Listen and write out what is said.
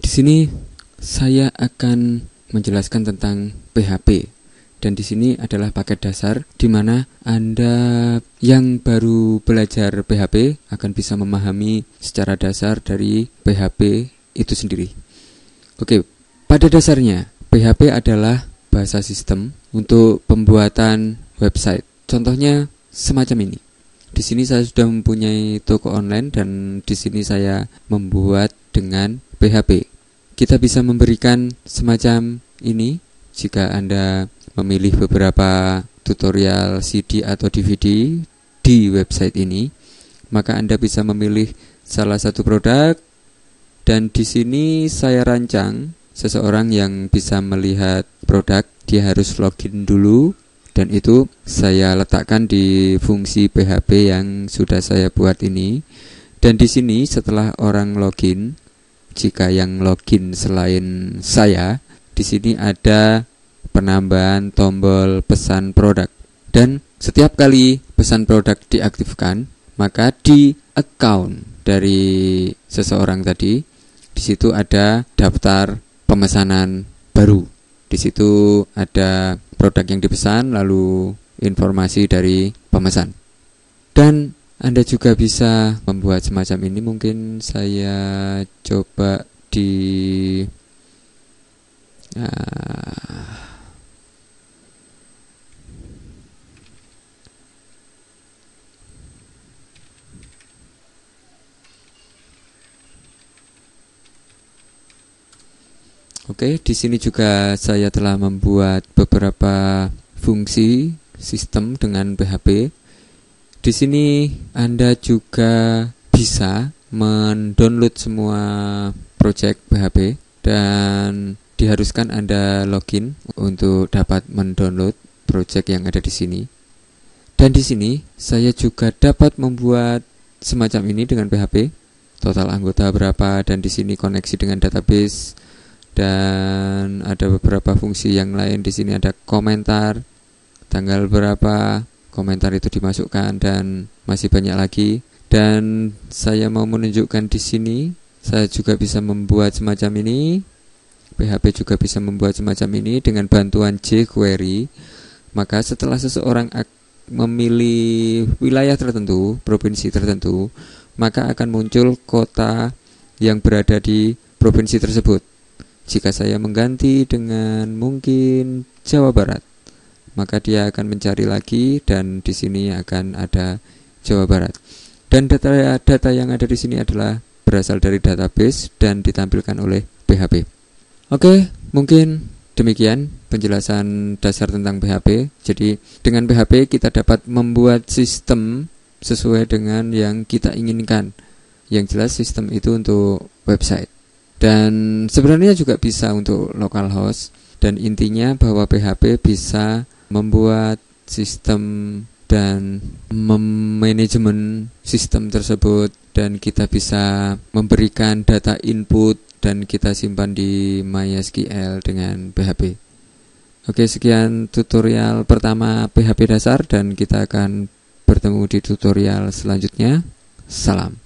Di sini saya akan menjelaskan tentang PHP dan di sini adalah paket dasar di mana Anda yang baru belajar PHP akan bisa memahami secara dasar dari PHP itu sendiri. Oke, pada dasarnya PHP adalah bahasa sistem untuk pembuatan website. Contohnya semacam ini. Di sini saya sudah mempunyai toko online dan di sini saya membuat dengan PHP. Kita bisa memberikan semacam ini jika Anda memilih beberapa tutorial CD atau DVD di website ini, maka Anda bisa memilih salah satu produk dan di sini saya rancang seseorang yang bisa melihat produk dia harus login dulu dan itu saya letakkan di fungsi PHP yang sudah saya buat ini dan di sini setelah orang login jika yang login selain saya di sini ada penambahan tombol pesan produk dan setiap kali pesan produk diaktifkan maka di account dari seseorang tadi di situ ada daftar pemesanan baru di situ ada produk yang dipesan, lalu informasi dari pemesan. Dan Anda juga bisa membuat semacam ini mungkin saya coba di ah, Oke, di sini juga saya telah membuat beberapa fungsi sistem dengan PHP. Di sini Anda juga bisa mendownload semua project PHP dan diharuskan Anda login untuk dapat mendownload project yang ada di sini. Dan di sini saya juga dapat membuat semacam ini dengan PHP. Total anggota berapa dan di sini koneksi dengan database dan ada beberapa fungsi yang lain di sini ada komentar tanggal berapa komentar itu dimasukkan dan masih banyak lagi dan saya mau menunjukkan di sini saya juga bisa membuat semacam ini PHP juga bisa membuat semacam ini dengan bantuan jQuery maka setelah seseorang memilih wilayah tertentu provinsi tertentu maka akan muncul kota yang berada di provinsi tersebut jika saya mengganti dengan mungkin Jawa Barat, maka dia akan mencari lagi dan di sini akan ada Jawa Barat. Dan data data yang ada di sini adalah berasal dari database dan ditampilkan oleh PHP. Oke, mungkin demikian penjelasan dasar tentang PHP. Jadi, dengan PHP kita dapat membuat sistem sesuai dengan yang kita inginkan. Yang jelas sistem itu untuk website. Dan sebenarnya juga bisa untuk localhost dan intinya bahwa PHP bisa membuat sistem dan memanajemen sistem tersebut dan kita bisa memberikan data input dan kita simpan di MySQL dengan PHP. Oke, sekian tutorial pertama PHP dasar dan kita akan bertemu di tutorial selanjutnya. Salam.